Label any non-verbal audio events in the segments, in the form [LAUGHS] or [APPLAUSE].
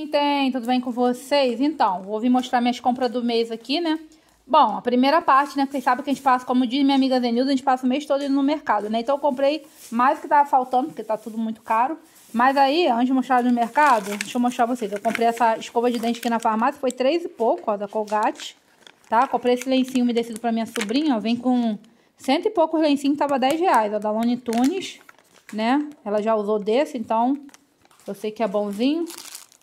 Nintendo, tudo bem com vocês? Então, vou vir mostrar minhas compras do mês aqui, né? Bom, a primeira parte, né, vocês sabem que a gente passa, como diz minha amiga Zenilda, a gente passa o mês todo indo no mercado, né? Então eu comprei mais do que tava faltando, porque tá tudo muito caro. Mas aí, antes de mostrar no mercado, deixa eu mostrar pra vocês. Eu comprei essa escova de dente aqui na farmácia, foi três e pouco, ó, da Colgate, tá? Comprei esse lencinho umedecido pra minha sobrinha, ó, vem com cento e poucos lencinhos, tava 10 reais, ó, da Lone Tunes, né? Ela já usou desse, então eu sei que é bonzinho.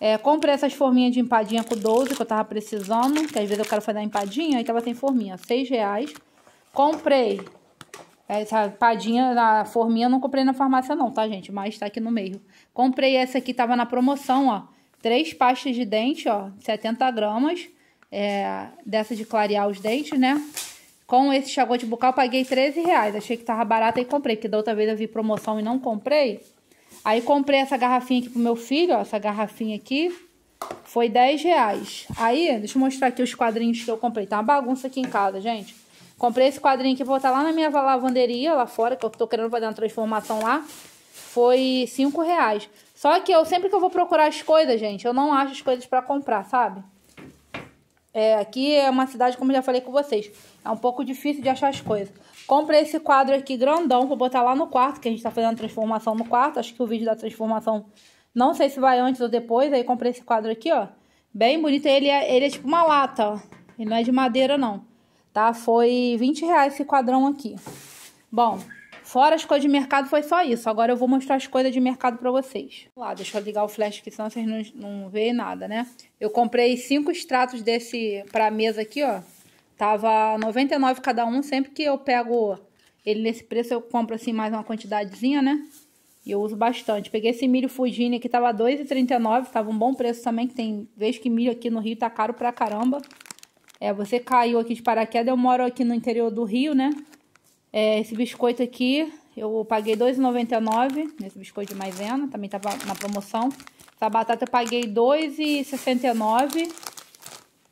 É, comprei essas forminhas de empadinha com 12 que eu tava precisando, que às vezes eu quero fazer a empadinha e tava sem forminha, 6 reais. Comprei essa empadinha, a forminha não comprei na farmácia não, tá gente? Mas tá aqui no meio. Comprei essa aqui, tava na promoção, ó. Três pastas de dente, ó, 70 gramas, é, dessa de clarear os dentes, né? Com esse chagote bucal paguei 13 reais, achei que tava barata e comprei, porque da outra vez eu vi promoção e não comprei. Aí comprei essa garrafinha aqui pro meu filho, ó, essa garrafinha aqui. Foi 10 reais. Aí, deixa eu mostrar aqui os quadrinhos que eu comprei. Tá uma bagunça aqui em casa, gente. Comprei esse quadrinho que vou botar lá na minha lavanderia, lá fora, que eu tô querendo fazer uma transformação lá. Foi 5 reais. Só que eu sempre que eu vou procurar as coisas, gente, eu não acho as coisas para comprar, sabe? É, aqui é uma cidade, como eu já falei com vocês, é um pouco difícil de achar as coisas. Comprei esse quadro aqui grandão vou botar lá no quarto, que a gente tá fazendo a transformação no quarto. Acho que o vídeo da transformação, não sei se vai antes ou depois. Aí comprei esse quadro aqui, ó. Bem bonito. Ele é, ele é tipo uma lata, ó. Ele não é de madeira, não. Tá? Foi 20 reais esse quadrão aqui. Bom, fora as coisas de mercado, foi só isso. Agora eu vou mostrar as coisas de mercado pra vocês. Lá, deixa eu ligar o flash aqui, senão vocês não, não veem nada, né? Eu comprei cinco extratos desse pra mesa aqui, ó. Tava 99 cada um, sempre que eu pego ele nesse preço, eu compro assim mais uma quantidadezinha, né? E eu uso bastante. Peguei esse milho Fujini que tava 2,39, tava um bom preço também, que tem vez que milho aqui no Rio tá caro pra caramba. É, você caiu aqui de paraquedas, eu moro aqui no interior do Rio, né? É, esse biscoito aqui, eu paguei 2,99 nesse biscoito de maisena, também tava na promoção. Essa batata eu paguei R$2,69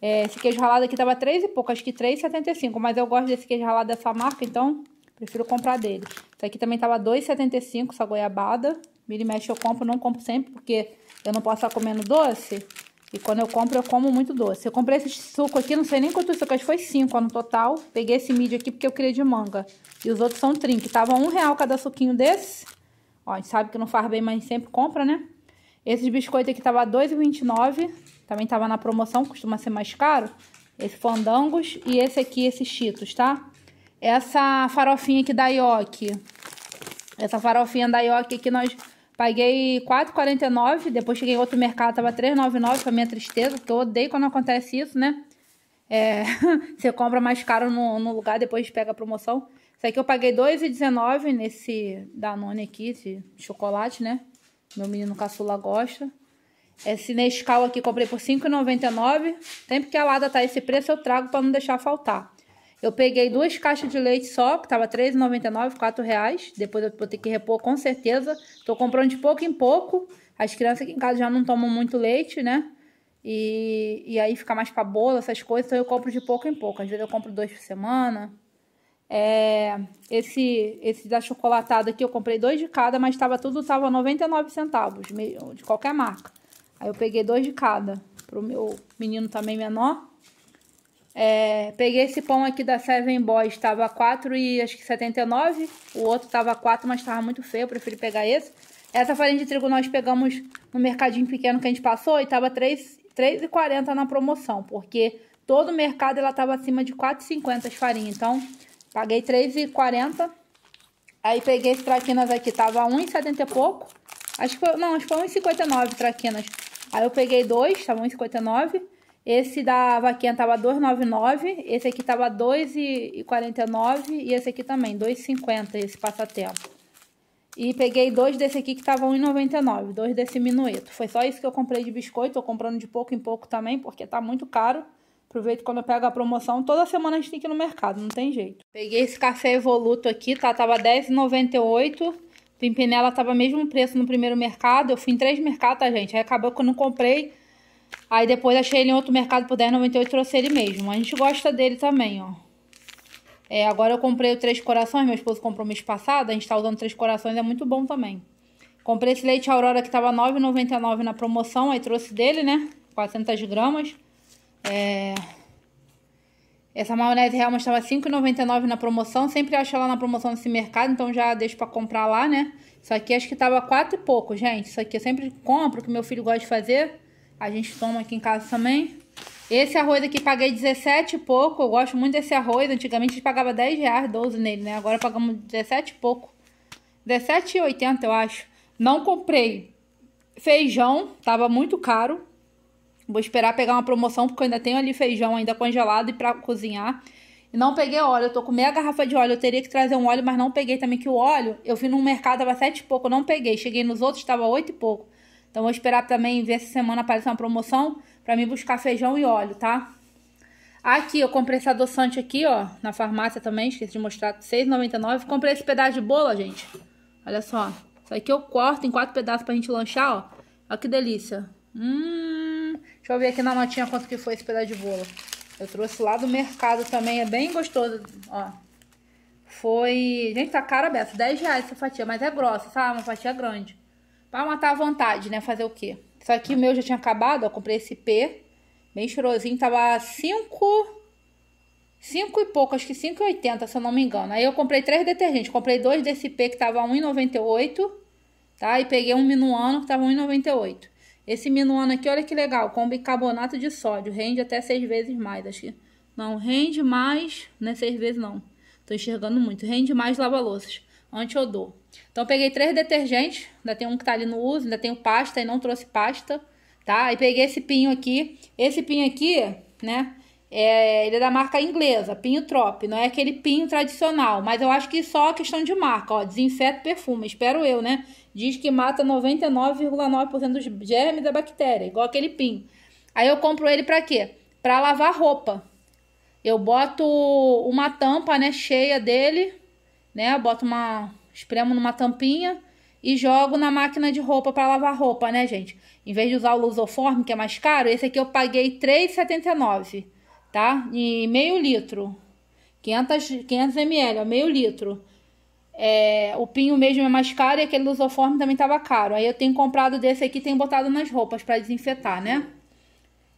é, esse queijo ralado aqui tava três e pouco, acho que 3,75. Mas eu gosto desse queijo ralado dessa marca, então prefiro comprar dele. esse aqui também tava 2,75, essa goiabada. Mira e mexe eu compro, não compro sempre, porque eu não posso estar comendo doce. E quando eu compro, eu como muito doce. Eu comprei esse suco aqui, não sei nem quanto suco, acho que foi 5 no total. Peguei esse mídia aqui porque eu queria de manga. E os outros são trinque. Tava um real cada suquinho desse. Ó, a gente sabe que não faz bem, mas sempre compra, né? Esses biscoitos aqui tava 2,29. Também tava na promoção, costuma ser mais caro. Esse fandangos e esse aqui, esses cheetos, tá? Essa farofinha aqui da York, Essa farofinha da York aqui nós paguei R$4,49, Depois cheguei em outro mercado, tava 3,99 foi minha tristeza, porque eu odeio quando acontece isso, né? É, [LAUGHS] você compra mais caro no, no lugar, depois pega a promoção. Isso aqui eu paguei R$2,19 nesse Danone aqui, esse chocolate, né? Meu menino caçula gosta. Esse Nescau aqui comprei por 5,99. Sempre que a Lada tá esse preço, eu trago para não deixar faltar. Eu peguei duas caixas de leite só, que tava R$ 4,00. Depois eu vou ter que repor com certeza. Tô comprando de pouco em pouco. As crianças aqui em casa já não tomam muito leite, né? E, e aí fica mais pra bolo, essas coisas. Então eu compro de pouco em pouco. Às vezes eu compro dois por semana. É, esse, esse da chocolatada aqui eu comprei dois de cada, mas tava tudo tava 99 centavos, de qualquer marca. Aí eu peguei dois de cada, pro meu menino também menor. É, peguei esse pão aqui da Seven Boys, estava 4 e acho que 79. O outro estava 4, mas estava muito feio, eu preferi pegar esse. Essa farinha de trigo nós pegamos no mercadinho pequeno que a gente passou e estava 3,40 na promoção, porque todo o mercado ela estava acima de 4,50 as farinhas. Então, paguei 3,40. Aí peguei esse traquinas aqui, tava 1,70 e pouco. Acho que foi, não, acho que foi 1,59 traquinas. Aí eu peguei dois, tava 1,59. Esse da vaquinha tava 2,99. Esse aqui tava 2,49. E esse aqui também, 2,50 esse passatempo. E peguei dois desse aqui que tava 1,99. Dois desse minueto. Foi só isso que eu comprei de biscoito. Tô comprando de pouco em pouco também, porque tá muito caro. Aproveito quando eu pego a promoção. Toda semana a gente tem que ir no mercado, não tem jeito. Peguei esse café evoluto aqui, tá? Tava 10,98. Pimpinela tava mesmo preço no primeiro mercado. Eu fui em três mercados, tá, gente? Aí acabou que eu não comprei. Aí depois achei ele em outro mercado por R$10,98 e trouxe ele mesmo. A gente gosta dele também, ó. É, agora eu comprei o Três Corações, meu esposo comprou mês passado, a gente tá usando Três Corações, é muito bom também. Comprei esse leite Aurora que tava R$9,99 na promoção, aí trouxe dele, né? 400 gramas. É, essa maionese Helma estava 5,99 na promoção. Sempre acho ela na promoção desse mercado, então já deixo para comprar lá, né? Isso aqui acho que tava quatro e pouco, gente. Isso aqui eu sempre compro, que meu filho gosta de fazer. A gente toma aqui em casa também. Esse arroz aqui paguei 17 e pouco. Eu gosto muito desse arroz. Antigamente a gente pagava 10 reais, 12 nele, né? Agora pagamos 17 e pouco. 17,80 eu acho. Não comprei feijão, tava muito caro. Vou esperar pegar uma promoção, porque eu ainda tenho ali feijão ainda congelado e pra cozinhar. E não peguei óleo, eu tô com meia garrafa de óleo. Eu teria que trazer um óleo, mas não peguei também, que o óleo eu vi no mercado, tava sete e pouco, não peguei. Cheguei nos outros, tava oito e pouco. Então vou esperar também ver se semana aparece uma promoção para mim buscar feijão e óleo, tá? Aqui, eu comprei esse adoçante aqui, ó, na farmácia também, esqueci de mostrar, R$6,99. Comprei esse pedaço de bolo, gente. Olha só, isso aqui eu corto em quatro pedaços pra gente lanchar, ó. Olha que delícia. Hum... Deixa eu ver aqui na notinha quanto que foi esse pedaço de bolo. Eu trouxe lá do mercado também, é bem gostoso, ó. Foi... Gente, tá cara beça, 10 reais essa fatia, mas é grossa, sabe? Uma fatia grande. Pra matar a vontade, né? Fazer o quê? Isso aqui o meu já tinha acabado, ó. Comprei esse P, bem cheirosinho, tava 5... 5 e pouco, acho que 5,80, se eu não me engano. Aí eu comprei três detergentes. Comprei dois desse P que tava 1,98, tá? E peguei um Minuano que tava 1,98. Esse minuano aqui, olha que legal, com bicarbonato de sódio, rende até seis vezes mais, acho que... Não, rende mais, né seis vezes não, tô enxergando muito, rende mais lava-louças, anti-odor. Então, peguei três detergentes, ainda tem um que tá ali no uso, ainda tenho pasta e não trouxe pasta, tá? E peguei esse pinho aqui, esse pinho aqui, né, é, ele é da marca inglesa, Pinho Trop. Não é aquele pinho tradicional, mas eu acho que só questão de marca, ó. Desinfeta perfume, espero eu, né? Diz que mata 99,9% dos germes da bactéria, igual aquele pinho. Aí eu compro ele para quê? Para lavar roupa. Eu boto uma tampa, né, cheia dele, né? Boto uma, espremo numa tampinha e jogo na máquina de roupa para lavar roupa, né, gente? Em vez de usar o lusoforme, que é mais caro, esse aqui eu paguei 3,79 tá? E meio litro, 500, 500 ml, ó, meio litro. É, o pinho mesmo é mais caro e aquele lusoforme também tava caro. Aí eu tenho comprado desse aqui, tenho botado nas roupas para desinfetar, né?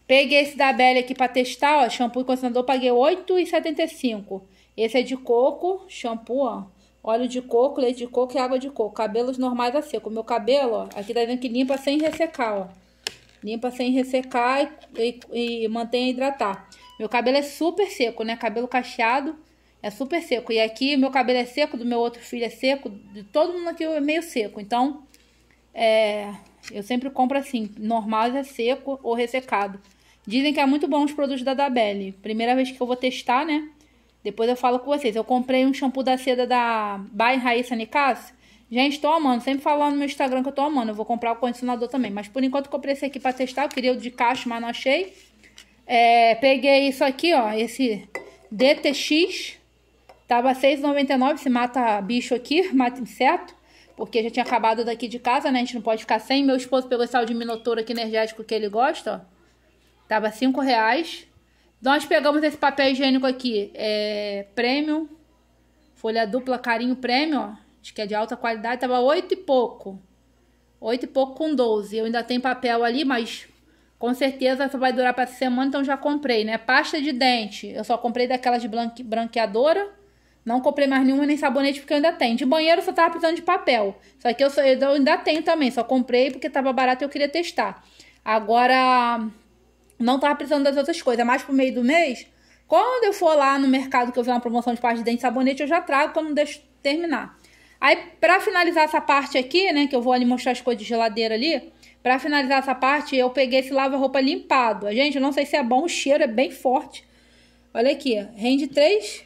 Peguei esse da Belle aqui para testar, ó, shampoo e condicionador, paguei R$8,75. Esse é de coco, shampoo, ó, óleo de coco, leite de coco e água de coco. Cabelos normais a seco. Meu cabelo, ó, aqui tá vendo que limpa sem ressecar, ó. Limpa sem ressecar e, e, e mantém hidratar. Meu cabelo é super seco, né? Cabelo cacheado é super seco. E aqui meu cabelo é seco, do meu outro filho é seco, de todo mundo aqui é meio seco. Então, é, eu sempre compro assim, normal é seco ou ressecado. Dizem que é muito bom os produtos da Dabelle. Primeira vez que eu vou testar, né? Depois eu falo com vocês. Eu comprei um shampoo da seda da By Raíssa Nicasso. Gente, tô amando. Sempre falo lá no meu Instagram que eu tô amando. Eu vou comprar o condicionador também. Mas por enquanto comprei esse aqui pra testar. Eu queria o de caixa, mas não achei. É, peguei isso aqui, ó. Esse DTX. Tava R$6,99. Se mata bicho aqui, [LAUGHS] mata inseto. Porque já tinha acabado daqui de casa, né? A gente não pode ficar sem. Meu esposo pegou esse sal de minotouro aqui energético que ele gosta, ó. Tava R$5,00. Então, nós pegamos esse papel higiênico aqui. É, prêmio. Folha dupla, carinho prêmio, ó acho que é de alta qualidade, tava oito e pouco. Oito e pouco com 12. Eu ainda tenho papel ali, mas com certeza só vai durar para semana, então já comprei, né? Pasta de dente, eu só comprei daquelas de branque, branqueadora. Não comprei mais nenhuma nem sabonete porque eu ainda tenho. De banheiro só tava precisando de papel. Só que eu, só, eu ainda tenho também, só comprei porque tava barato e eu queria testar. Agora não tava precisando das outras coisas, mais pro meio do mês. Quando eu for lá no mercado que eu vi uma promoção de pasta de dente e sabonete, eu já trago, que eu não deixo terminar. Aí, para finalizar essa parte aqui, né, que eu vou ali mostrar as coisas de geladeira ali, para finalizar essa parte, eu peguei esse lava-roupa limpado. Gente, eu não sei se é bom, o cheiro é bem forte. Olha aqui, rende 3,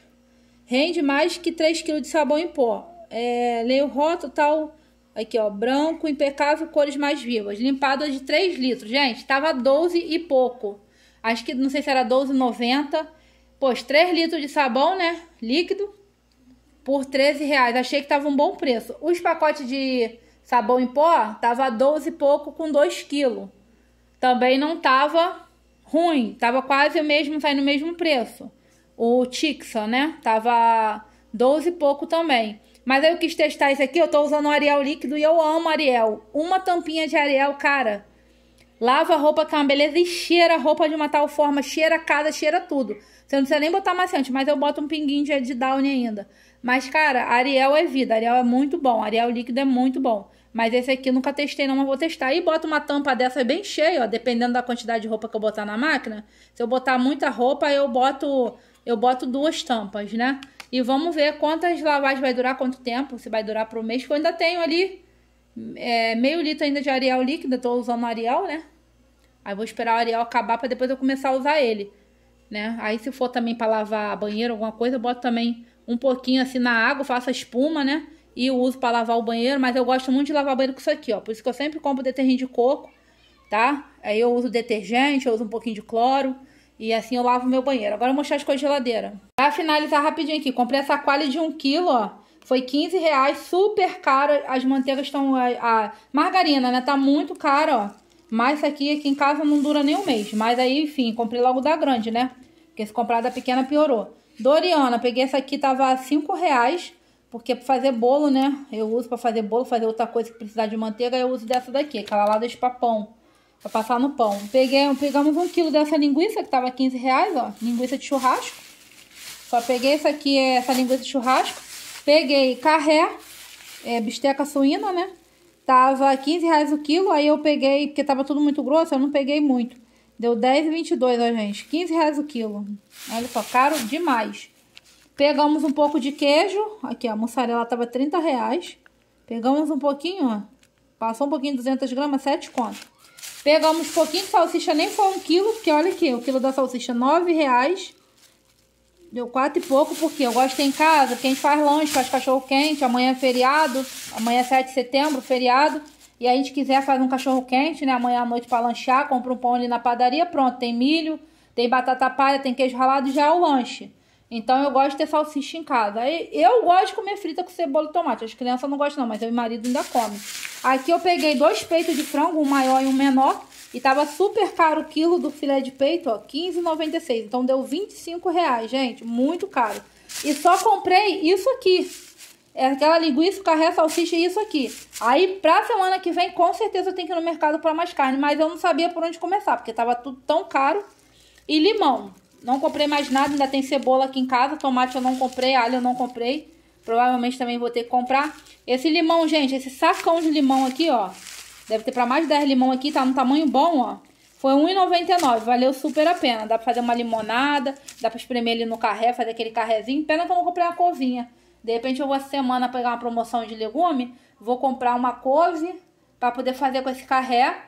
rende mais que 3 kg de sabão em pó. É, leio roto, tal, aqui ó, branco, impecável, cores mais vivas. Limpado de 3 litros, gente, tava 12 e pouco. Acho que, não sei se era 12,90. Pô, 3 litros de sabão, né, líquido por 13 reais. Achei que tava um bom preço. Os pacotes de sabão em pó tava 12 e pouco com 2 quilos. Também não tava ruim, tava quase o mesmo, saindo o mesmo preço. O Tixa, né? Tava 12 e pouco também. Mas aí eu quis testar isso aqui, eu tô usando o Ariel líquido e eu amo Ariel. Uma tampinha de Ariel, cara. Lava a roupa com é uma beleza e cheira a roupa de uma tal forma, cheira a casa, cheira tudo. Você não precisa nem botar maciante, mas eu boto um pinguinho de, de Downy ainda. Mas, cara, Ariel é vida. Ariel é muito bom. Ariel líquido é muito bom. Mas esse aqui eu nunca testei, não, mas vou testar. E bota uma tampa dessa é bem cheia, ó. Dependendo da quantidade de roupa que eu botar na máquina. Se eu botar muita roupa, eu boto, eu boto duas tampas, né? E vamos ver quantas lavagens vai durar, quanto tempo. Se vai durar pro mês. Eu ainda tenho ali é, meio litro ainda de Ariel líquido. Eu tô usando Ariel, né? Aí vou esperar o Ariel acabar pra depois eu começar a usar ele, né? Aí se for também pra lavar banheiro, alguma coisa, eu boto também um pouquinho assim na água, faço a espuma, né? E eu uso para lavar o banheiro, mas eu gosto muito de lavar o banheiro com isso aqui, ó. Por isso que eu sempre compro detergente de coco, tá? Aí eu uso detergente, eu uso um pouquinho de cloro. E assim eu lavo meu banheiro. Agora eu vou mostrar as coisas de geladeira. Pra finalizar rapidinho aqui, comprei essa qualha de 1 kg, ó. Foi 15 reais, super cara. As manteigas estão... A, a, margarina, né? Tá muito cara, ó. Mas isso aqui, aqui em casa não dura nem um mês. Mas aí, enfim, comprei logo da grande, né? Porque se comprar da pequena piorou. Doriana, peguei essa aqui, tava 5 reais, porque pra fazer bolo, né? Eu uso pra fazer bolo, fazer outra coisa que precisar de manteiga, eu uso dessa daqui, aquela lá de papão, pra passar no pão. Peguei, pegamos um quilo dessa linguiça, que tava 15 reais, ó, linguiça de churrasco. Só peguei essa aqui, essa linguiça de churrasco. Peguei carré, é, bisteca suína, né? Tava 15 reais o quilo, aí eu peguei, porque tava tudo muito grosso, eu não peguei muito. Deu 10,22, ó, gente. 15 reais o quilo. Olha só, caro demais. Pegamos um pouco de queijo. Aqui, ó, a mussarela tava 30 reais. Pegamos um pouquinho, ó. Passou um pouquinho, 200 gramas, 7 conto. Pegamos um pouquinho de salsicha, nem foi um quilo, porque olha aqui, o quilo da salsicha, 9 reais. Deu quatro e pouco, porque eu gosto em casa, porque a gente faz longe faz cachorro quente, amanhã é feriado, amanhã é 7 de setembro, feriado e a gente quiser fazer um cachorro quente, né? Amanhã à noite para lanchar, compra um pão ali na padaria, pronto, tem milho, tem batata palha, tem queijo ralado, já é o lanche. Então eu gosto de ter salsicha em casa. Eu gosto de comer frita com cebola e tomate. As crianças não gostam não, mas meu marido ainda come. Aqui eu peguei dois peitos de frango, um maior e um menor. E tava super caro o quilo do filé de peito, ó, R$15,96. Então deu R$25,00, gente, muito caro. E só comprei isso aqui, é aquela linguiça, carré, salsicha e isso aqui. Aí, pra semana que vem, com certeza eu tenho que ir no mercado para mais carne. Mas eu não sabia por onde começar, porque tava tudo tão caro. E limão. Não comprei mais nada, ainda tem cebola aqui em casa. Tomate eu não comprei, alho eu não comprei. Provavelmente também vou ter que comprar. Esse limão, gente, esse sacão de limão aqui, ó. Deve ter pra mais de 10 limão aqui, tá no tamanho bom, ó. Foi R$1,99, valeu super a pena. Dá pra fazer uma limonada, dá pra espremer ele no carré, fazer aquele carrezinho. Pena que eu não comprei uma covinha. De repente eu vou essa semana pegar uma promoção de legume, vou comprar uma couve para poder fazer com esse carré.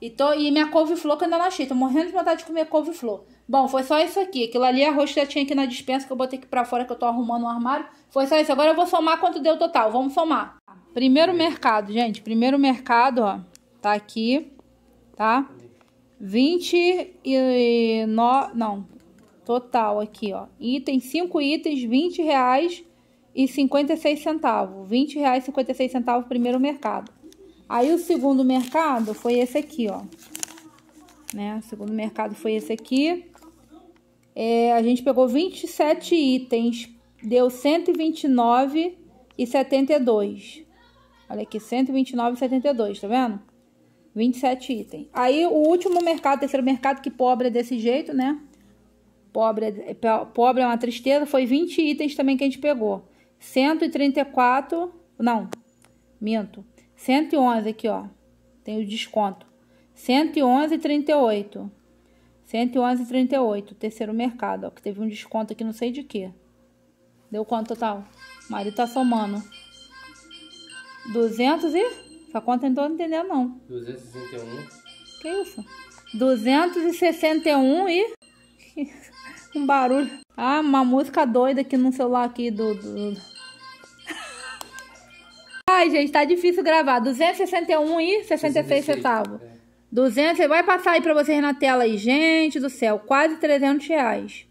E, tô, e minha couve-flor que eu ainda não achei. Tô morrendo de vontade de comer couve-flor. Bom, foi só isso aqui. Aquilo ali é arroz que já tinha aqui na dispensa que eu botei aqui pra fora que eu tô arrumando o um armário. Foi só isso. Agora eu vou somar quanto deu o total. Vamos somar. Primeiro mercado, gente. Primeiro mercado, ó. Tá aqui, tá? 29... Não. Total aqui, ó. Item, 5 itens, 20 reais e 56 centavos, 20 reais 56 centavos primeiro mercado. Aí o segundo mercado foi esse aqui, ó. Né? O segundo mercado foi esse aqui. É, a gente pegou 27 itens, deu 129,72. Olha aqui, 129,72, tá vendo? 27 itens. Aí o último mercado, terceiro mercado, que pobre é desse jeito, né? Pobre, é, é, pobre é uma tristeza, foi 20 itens também que a gente pegou. 134, não, minto. 111 aqui, ó. Tem o desconto. 111,38. 111,38, terceiro mercado, ó, que teve um desconto aqui, não sei de quê. Deu quanto total? O tá somando. 200 e? Essa conta não tô entendendo, não. 261. Que isso? 261 e... [LAUGHS] um barulho. Ah, uma música doida aqui no celular aqui do... do... Ai, gente, tá difícil gravar. 261 e 66 centavos. 200, vai passar aí pra vocês na tela aí. Gente do céu, quase 300 reais.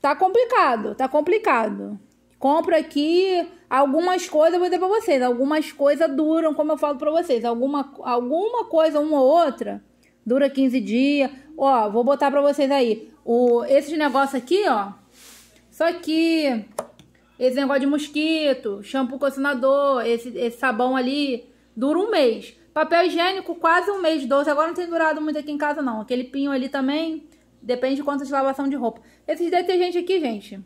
Tá complicado, tá complicado. Compro aqui algumas coisas, vou dizer pra vocês. Algumas coisas duram, como eu falo pra vocês. Alguma, alguma coisa, uma ou outra, dura 15 dias. Ó, vou botar pra vocês aí. O, esse negócio aqui, ó. Só que esse negócio de mosquito, shampoo cocinador, esse, esse sabão ali, dura um mês. Papel higiênico, quase um mês, doce Agora não tem durado muito aqui em casa, não. Aquele pinho ali também, depende de quantas de lavação de roupa. Esses detergentes aqui, gente,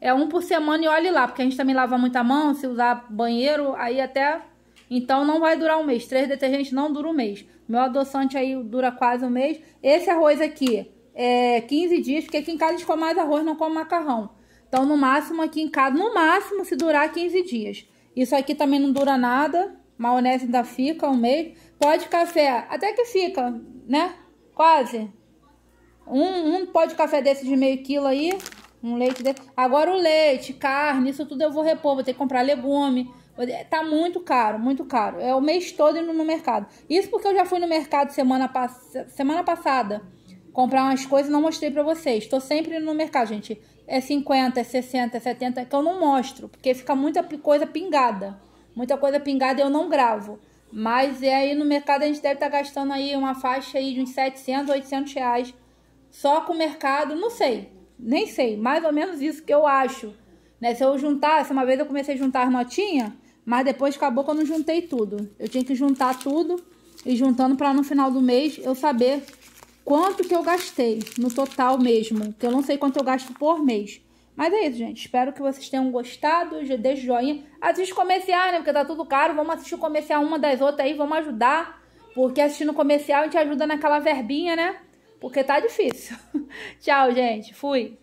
é um por semana e olhe lá. Porque a gente também lava muita mão, se usar banheiro, aí até... Então não vai durar um mês. Três detergentes não dura um mês. Meu adoçante aí dura quase um mês. Esse arroz aqui, é, 15 dias, porque aqui em casa a gente come mais arroz, não come macarrão. Então, no máximo, aqui em casa, no máximo, se durar 15 dias. Isso aqui também não dura nada, maionese ainda fica um mês. Pode de café, até que fica, né? Quase. Um, um pó de café desse de meio quilo aí, um leite desse. Agora o leite, carne, isso tudo eu vou repor, vou ter que comprar legume. Tá muito caro, muito caro. É o mês todo indo no mercado. Isso porque eu já fui no mercado semana, pass semana passada comprar umas coisas e não mostrei para vocês. Estou sempre no mercado, gente. É 50, é 60, é 70, que eu não mostro, porque fica muita coisa pingada. Muita coisa pingada eu não gravo. Mas é aí no mercado a gente deve estar tá gastando aí uma faixa aí de uns 700, 800 reais só com o mercado, não sei, nem sei, mais ou menos isso que eu acho. Né? Se eu juntasse, uma vez eu comecei a juntar notinha, mas depois acabou que eu não juntei tudo. Eu tinha que juntar tudo e juntando para no final do mês eu saber quanto que eu gastei no total mesmo, que eu não sei quanto eu gasto por mês. Mas é isso, gente. Espero que vocês tenham gostado. Já deixa o joinha. Assiste comercial, né? Porque tá tudo caro. Vamos assistir o comercial uma das outras aí. Vamos ajudar. Porque assistindo o comercial a gente ajuda naquela verbinha, né? Porque tá difícil. [LAUGHS] Tchau, gente. Fui.